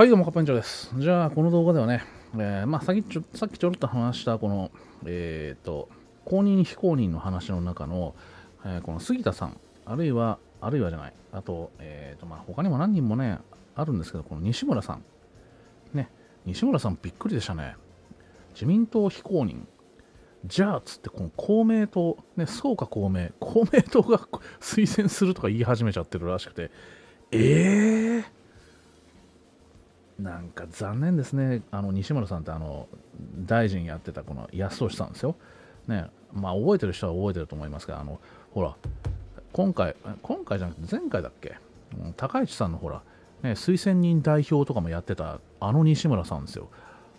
はいどうもカッパンチョですじゃあこの動画ではね、えー、まあさっきちょさっきちょろっと話したこのえっ、ー、と公認非公認の話の中の、えー、この杉田さんあるいはあるいはじゃないあとえー、とまあ他にも何人もねあるんですけどこの西村さんね西村さんびっくりでしたね自民党非公認じゃあつってこの公明党ねそうか公明公明党が推薦するとか言い始めちゃってるらしくてええーなんか残念ですね、あの西村さんってあの大臣やってたこの安尾さんですよ、ねまあ、覚えてる人は覚えてると思いますが、あのほら、今回、今回じゃなくて前回だっけ、うん、高市さんのほら、ね、推薦人代表とかもやってたあの西村さんですよ、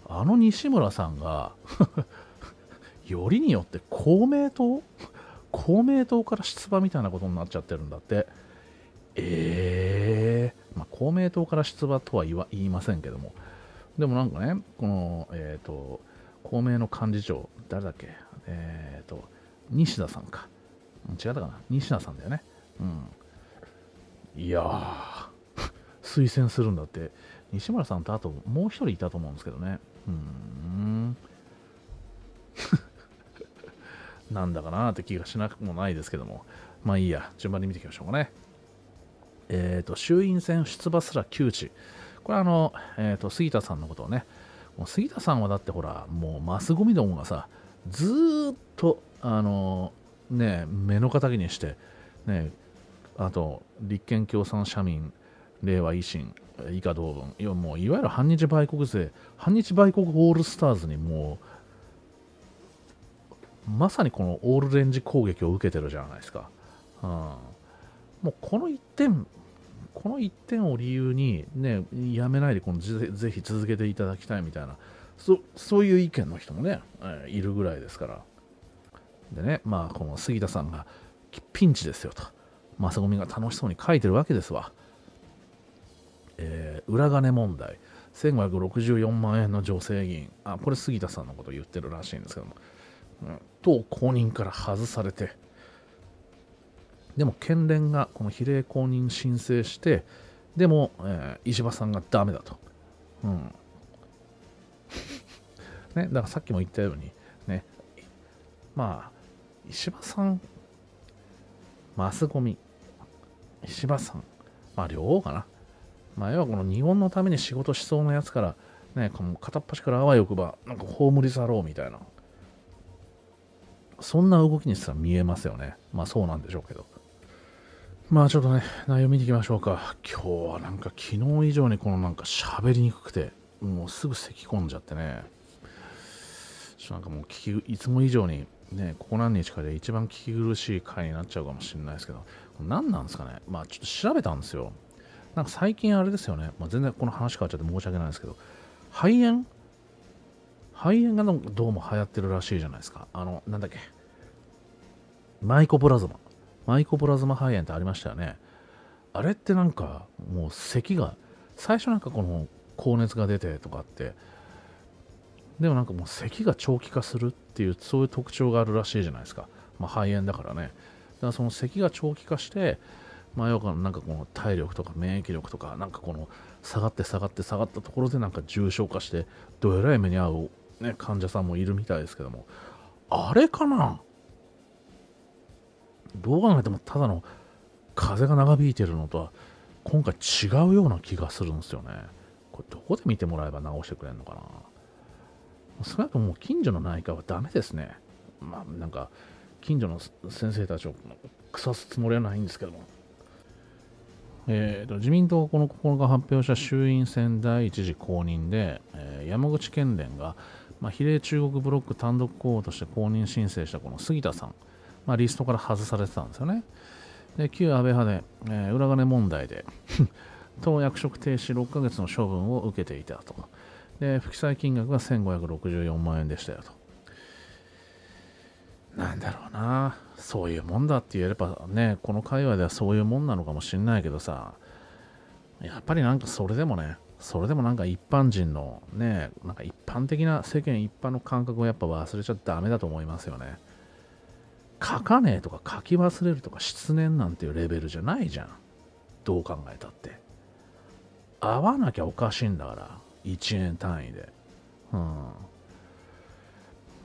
あの西村さんが よりによって公明党公明党から出馬みたいなことになっちゃってるんだって。ええー、まあ、公明党から出馬とは言いませんけども、でもなんかね、この、えっ、ー、と、公明の幹事長、誰だっけ、えっ、ー、と、西田さんか。違ったかな、西田さんだよね。うん。いやー、推薦するんだって、西村さんとあともう一人いたと思うんですけどね。うん。なんだかなーって気がしなくもないですけども。まあいいや、順番に見ていきましょうかね。えーと、衆院選出馬すら窮地これはあの、えーと、杉田さんのことをね杉田さんはだってほらもうマスゴミどもがさずっとあのね目の敵にしてねあと立憲共産社民令和維新以下同文いもういわゆる反日売国勢反日売国オールスターズにもうまさにこのオールレンジ攻撃を受けてるじゃないですか、うん、もうこの一点この1点を理由に、ね、やめないでこのぜひ続けていただきたいみたいなそそういう意見の人もね、えー、いるぐらいですから。でね、まあ、この杉田さんがピンチですよと、マスゴミが楽しそうに書いてるわけですわ。えー、裏金問題、1564万円の女性議員、あ、これ杉田さんのこと言ってるらしいんですけども、うん、党公認から外されて、でも県連がこの比例公認申請して、でも、えー、石破さんがダメだと。うん。ね、だからさっきも言ったように、ね、まあ、石破さん、マスゴミ、石破さん、まあ、両方かな。まあ、要はこの日本のために仕事しそうなやつから、ね、この片っ端からあわよくば、なんか葬り去ろうみたいな。そんな動きにすら見えますよね。まあそうなんでしょうけど。まあちょっとね、内容見ていきましょうか。今日はなんか昨日以上にこのなんか喋りにくくて、もうすぐ咳き込んじゃってね、ちょっとなんかもう聞き、いつも以上にね、ここ何日かで一番聞き苦しい回になっちゃうかもしれないですけど、何なんですかね。まあちょっと調べたんですよ。なんか最近あれですよね、まあ、全然この話変わっちゃって申し訳ないですけど、肺炎肺炎がどうも流行ってるらしいじゃないですか。あの、なんだっけ。マイコプラズマ。マイコプラズマ肺炎ってありましたよね。あれってなんかもう咳が最初なんかこの高熱が出てとかってでもなんかもう咳が長期化するっていうそういう特徴があるらしいじゃないですか、まあ、肺炎だからねだからその咳が長期化してまあ、要はなんかこの体力とか免疫力とかなんかこの下がって下がって下がったところでなんか重症化してどえらい目に遭う、ね、患者さんもいるみたいですけどもあれかなどう考えてもただの風が長引いてるのとは今回違うような気がするんですよね。これどこで見てもらえば直してくれるのかな少なくとも近所の内科はダメですね。まあなんか近所の先生たちを腐すつもりはないんですけども。えーと、自民党この9日発表した衆院選第1次公認で、えー、山口県連が、まあ、比例中国ブロック単独候補として公認申請したこの杉田さん、まあ、リストから外されてたんですよね。で旧安倍派で、えー、裏金問題で 党役職停止6ヶ月の処分を受けていたと。で、不記載金額が1564万円でしたよと。なんだろうな、そういうもんだって言えればね、この界隈ではそういうもんなのかもしれないけどさ、やっぱりなんかそれでもね、それでもなんか一般人のね、なんか一般的な世間一般の感覚をやっぱ忘れちゃダメだと思いますよね。書かねえとか書き忘れるとか失念なんていうレベルじゃないじゃんどう考えたって合わなきゃおかしいんだから1円単位でう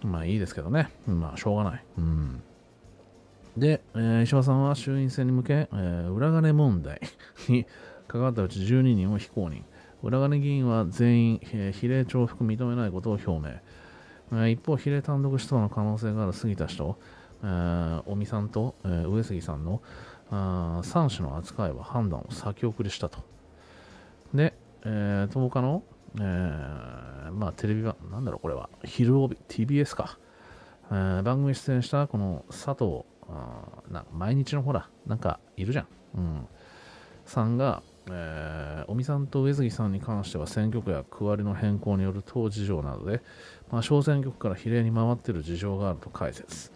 んまあいいですけどねまあしょうがないうんで、えー、石破さんは衆院選に向け、えー、裏金問題に関わったうち12人を非公認裏金議員は全員、えー、比例重複認めないことを表明、えー、一方比例単独首導の可能性がある杉田氏と尾身さんと上杉さんの3種の扱いは判断を先送りしたと。で、え10日の、えまあ、テレビ番、なんだろう、これは、昼帯、TBS か、え番組出演したこの佐藤、な毎日のほら、なんかいるじゃん。うん、さんが、えー、尾身さんと上杉さんに関しては選挙区や区割りの変更による党事情などで、まあ、小選挙区から比例に回っている事情があると解説。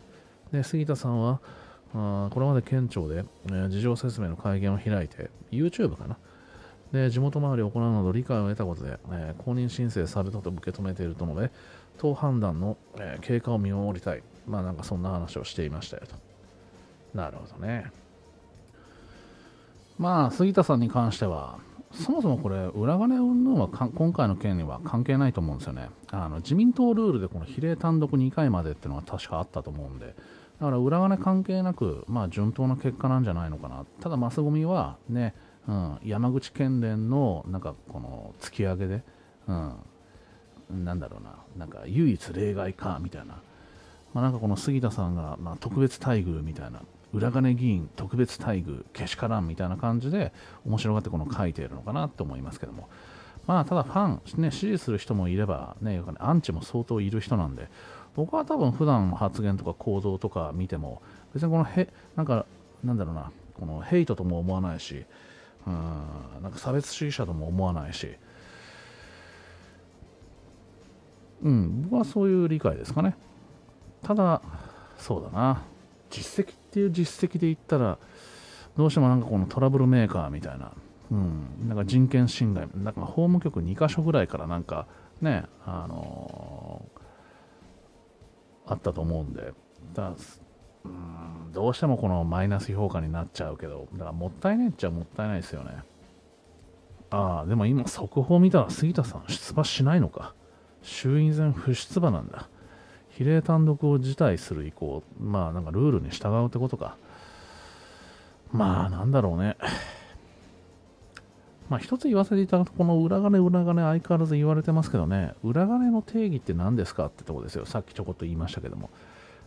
で杉田さんはあこれまで県庁で、えー、事情説明の会見を開いて YouTube かなで地元周りを行うなど理解を得たことで、えー、公認申請されたと受け止めていると述べ党判断の、えー、経過を見守りたいまあなんかそんな話をしていましたよとなるほどねまあ杉田さんに関してはそもそもこれ、裏金云々は今回の件には関係ないと思うんですよね。あの自民党ルールでこの比例単独2回までっていうのは確かあったと思うんで、だから裏金関係なく、まあ、順当な結果なんじゃないのかな。ただ、マスゴミはね、うん、山口県連のなんかこの突き上げで、うん、なんだろうな、なんか唯一例外かみたいな、まあ、なんかこの杉田さんが、まあ、特別待遇みたいな、裏金議員特別待遇けしからんみたいな感じで面白がってこの書いているのかなと思いますけどもまあただファン、ね、支持する人もいれば、ね、アンチも相当いる人なんで僕は多分普段の発言とか行動とか見ても別にこのへなんかなんだろうなこのヘイトとも思わないしうんなんか差別主義者とも思わないしうん僕はそういう理解ですかねただそうだな実績っていう実績で言ったら、どうしてもなんかこのトラブルメーカーみたいな、うん、なんか人権侵害、なんか法務局2か所ぐらいからなんかね、あのー、あったと思うんで、だうんどうしてもこのマイナス評価になっちゃうけど、だからもったいないっちゃもったいないですよね。ああ、でも今速報見たら杉田さん出馬しないのか。衆院選不出馬なんだ。比例単独を辞退する意向、まあなんかルールに従うってことか。まあなんだろうね。まあ一つ言わせていただくと、この裏金裏金相変わらず言われてますけどね、裏金の定義って何ですかってとこですよ。さっきちょこっと言いましたけども。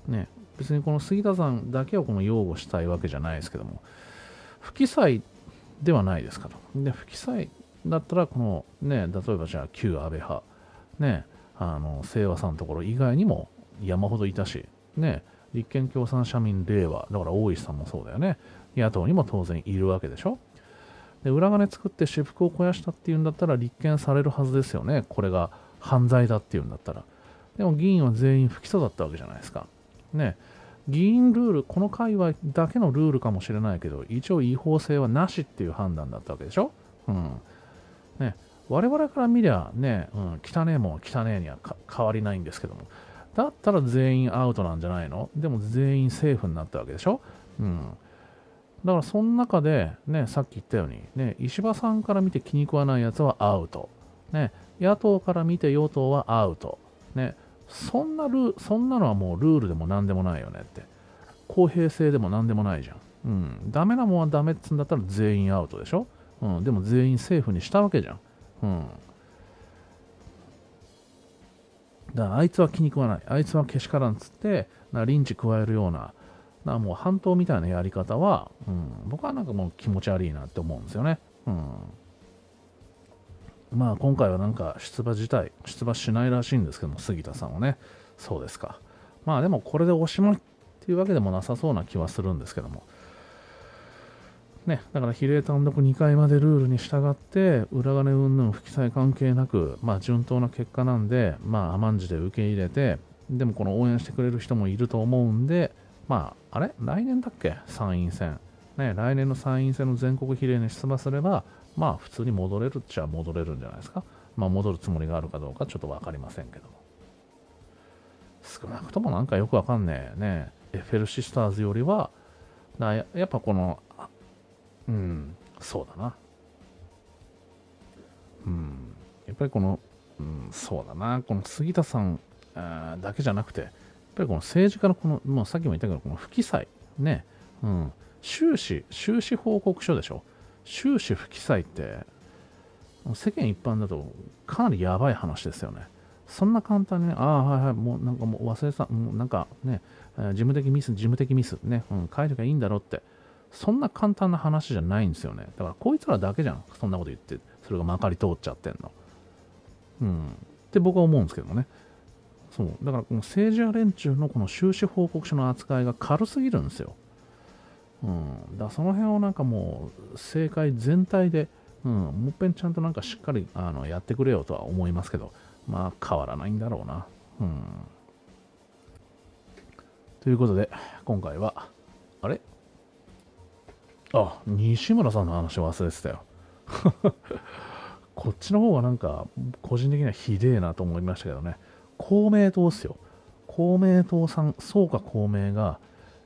ね、別にこの杉田さんだけをこの擁護したいわけじゃないですけども、不記載ではないですかと。で、不記載だったら、このね、例えばじゃあ旧安倍派、ね、あの、清和さんのところ以外にも、山ほどいたし、ね、立憲共産社民、令和、だから大石さんもそうだよね。野党にも当然いるわけでしょ。で、裏金作って私服を肥やしたっていうんだったら立件されるはずですよね。これが犯罪だっていうんだったら。でも議員は全員不起訴だったわけじゃないですか。ね。議員ルール、この会話だけのルールかもしれないけど、一応違法性はなしっていう判断だったわけでしょ。うん。ね。我々から見りゃね、うん、汚えもん汚えには変わりないんですけども、だったら全員アウトなんじゃないのでも全員セーフになったわけでしょうん。だからその中で、ね、さっき言ったように、ね、石破さんから見て気に食わないやつはアウト。ね、野党から見て与党はアウト。ね、そんなルそんなのはもうルールでも何でもないよねって。公平性でも何でもないじゃん。うん。ダメなもんはダメっつんだったら全員アウトでしょうん。でも全員政府にしたわけじゃん。うん。だからあいつは気に食わない、あいつはけしからんっつって、な臨時加えるような、なもう半島みたいなやり方は、うん、僕はなんかもう気持ち悪いなって思うんですよね。うん。まあ今回はなんか出馬自体、出馬しないらしいんですけども、杉田さんはね、そうですか。まあでもこれでおしまいっていうわけでもなさそうな気はするんですけども、ね、だから比例単独2回までルールに従って、裏金云々不記載関係なく、まあ、順当な結果なんで、まあ、甘んじで受け入れて、でもこの応援してくれる人もいると思うんで、まあ、あれ来年だっけ参院選。ね、来年の参院選の全国比例に出馬すれば、まあ、普通に戻れるっちゃ戻れるんじゃないですか。まあ、戻るつもりがあるかどうかちょっと分かりませんけども。少なくともなんかよくわかんねえね。エッフェルシスターズよりは、やっぱこのうんそうだなうんやっぱりこの、うん、そうだなこの杉田さんだけじゃなくてやっぱりこの政治家のこの、まあ、さっきも言ったけどこの不記載ね、うん、収支収支報告書でしょ収支不記載って世間一般だとかなりやばい話ですよね。そんな簡単に、ね、ああ、はいはい、もうなんかもう忘れさ、うん、なんかね、事務的ミス、事務的ミスね、うん、書いときゃいいんだろうって、そんな簡単な話じゃないんですよね。だからこいつらだけじゃん。そんなこと言って、それがまかり通っちゃってんの。うん。って僕は思うんですけどもね。そう。だからこの政治家連中のこの収支報告書の扱いが軽すぎるんですよ。うん。だその辺をなんかもう、政界全体で、うん、もっぺんちゃんとなんかしっかりあのやってくれよとは思いますけど、まあ変わらないんだろうな。うん。ということで、今回は、あれあ西村さんの話忘れてたよ こっちの方がなんか個人的にはひでえなと思いましたけどね公明党ですよ公明党さんそうか公明が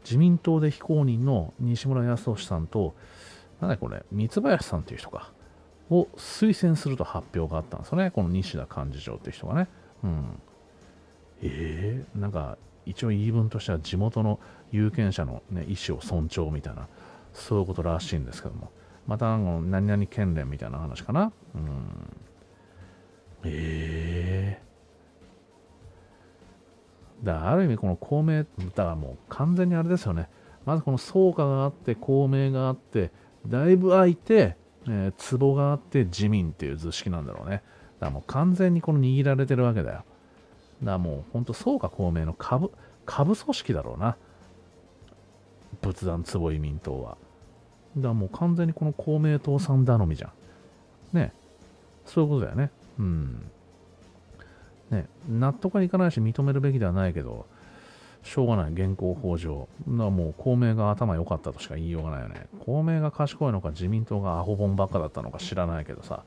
自民党で非公認の西村康稔さんとなんだこれ三林さんという人かを推薦すると発表があったんですよねこの西田幹事長という人がねうんえー、なんか一応言い分としては地元の有権者の、ね、意思を尊重みたいなそういうことらしいんですけども。また、何々県連みたいな話かな。うん。ええー、だある意味、この公明、だからもう完全にあれですよね。まずこの草加があって、公明があって、だいぶ空いて、えー、壺があって自民っていう図式なんだろうね。だからもう完全にこの握られてるわけだよ。だからもう本当、草加公明の下株組織だろうな。仏壇壺移民党は。だもう完全にこの公明党さん頼みじゃん。ねそういうことだよね。うん。ね納得はいかないし認めるべきではないけど、しょうがない、現行法上。なもう公明が頭良かったとしか言いようがないよね。公明が賢いのか自民党がアホ本ばっかだったのか知らないけどさ。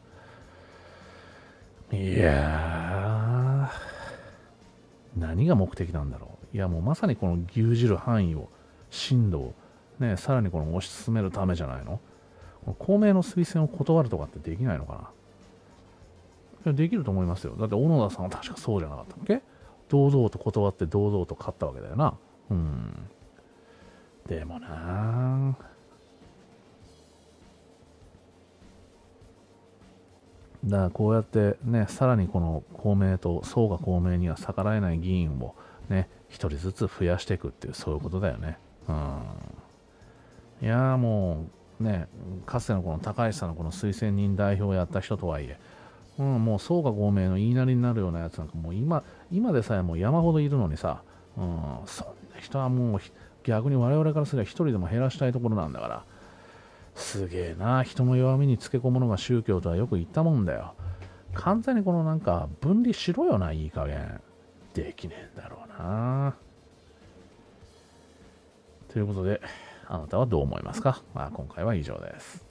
いやー、何が目的なんだろう。いやもうまさにこの牛耳る範囲を、進路をね、さらにこの推し進めるためじゃないのこの公明の推薦を断るとかってできないのかなできると思いますよ。だって小野田さんは確かそうじゃなかったっけ堂々と断って堂々と勝ったわけだよな。うん。でもなだからこうやってね、さらにこの公明と、総が公明には逆らえない議員をね、一人ずつ増やしていくっていう、そういうことだよね。うん。いやもうね、かつてのこの高橋さんのこの推薦人代表をやった人とはいえ、うん、もうそうか5名の言いなりになるようなやつなんかもう今、今でさえもう山ほどいるのにさ、うん、そんな人はもう逆に我々からすれば1人でも減らしたいところなんだから、すげえな、人の弱みにつけ込むのが宗教とはよく言ったもんだよ。完全にこのなんか分離しろよな、いい加減。できねえんだろうな。ということで、あなたはどう思いますか、まあ、今回は以上です。